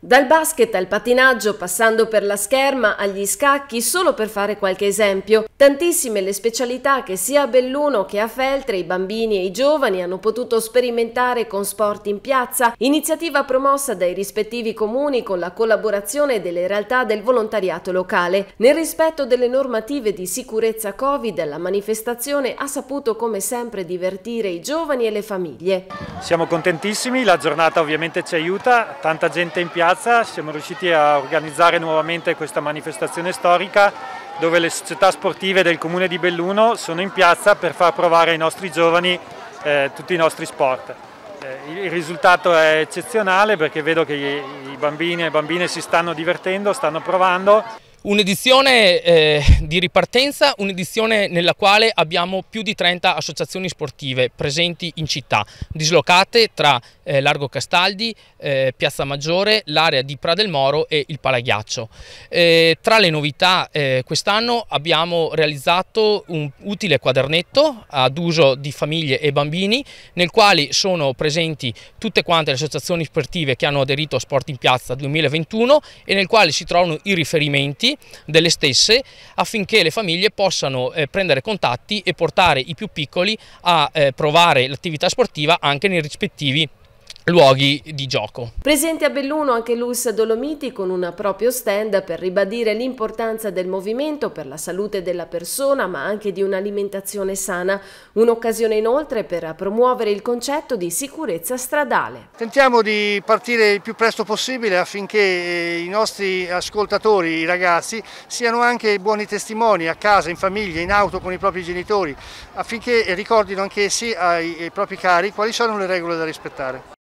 Dal basket al pattinaggio, passando per la scherma agli scacchi, solo per fare qualche esempio, Tantissime le specialità che sia a Belluno che a Feltre i bambini e i giovani hanno potuto sperimentare con Sport in Piazza, iniziativa promossa dai rispettivi comuni con la collaborazione delle realtà del volontariato locale. Nel rispetto delle normative di sicurezza Covid, la manifestazione ha saputo come sempre divertire i giovani e le famiglie. Siamo contentissimi, la giornata ovviamente ci aiuta, tanta gente in piazza, siamo riusciti a organizzare nuovamente questa manifestazione storica dove le società sportive del comune di Belluno sono in piazza per far provare ai nostri giovani eh, tutti i nostri sport. Eh, il risultato è eccezionale perché vedo che i bambini e le bambine si stanno divertendo, stanno provando. Un'edizione eh, di ripartenza, un'edizione nella quale abbiamo più di 30 associazioni sportive presenti in città, dislocate tra eh, Largo Castaldi, eh, Piazza Maggiore, l'area di Moro e il Palaghiaccio. Eh, tra le novità eh, quest'anno abbiamo realizzato un utile quadernetto ad uso di famiglie e bambini nel quale sono presenti tutte quante le associazioni sportive che hanno aderito a Sport in Piazza 2021 e nel quale si trovano i riferimenti siti delle stesse affinché le famiglie possano eh, prendere contatti e portare i più piccoli a eh, provare l'attività sportiva anche nei rispettivi luoghi di gioco. Presente a Belluno anche Luis Dolomiti con un proprio stand per ribadire l'importanza del movimento per la salute della persona ma anche di un'alimentazione sana, un'occasione inoltre per promuovere il concetto di sicurezza stradale. Tentiamo di partire il più presto possibile affinché eh, i nostri ascoltatori, i ragazzi, siano anche buoni testimoni a casa, in famiglia, in auto con i propri genitori, affinché ricordino anch'essi ai propri cari quali sono le regole da rispettare.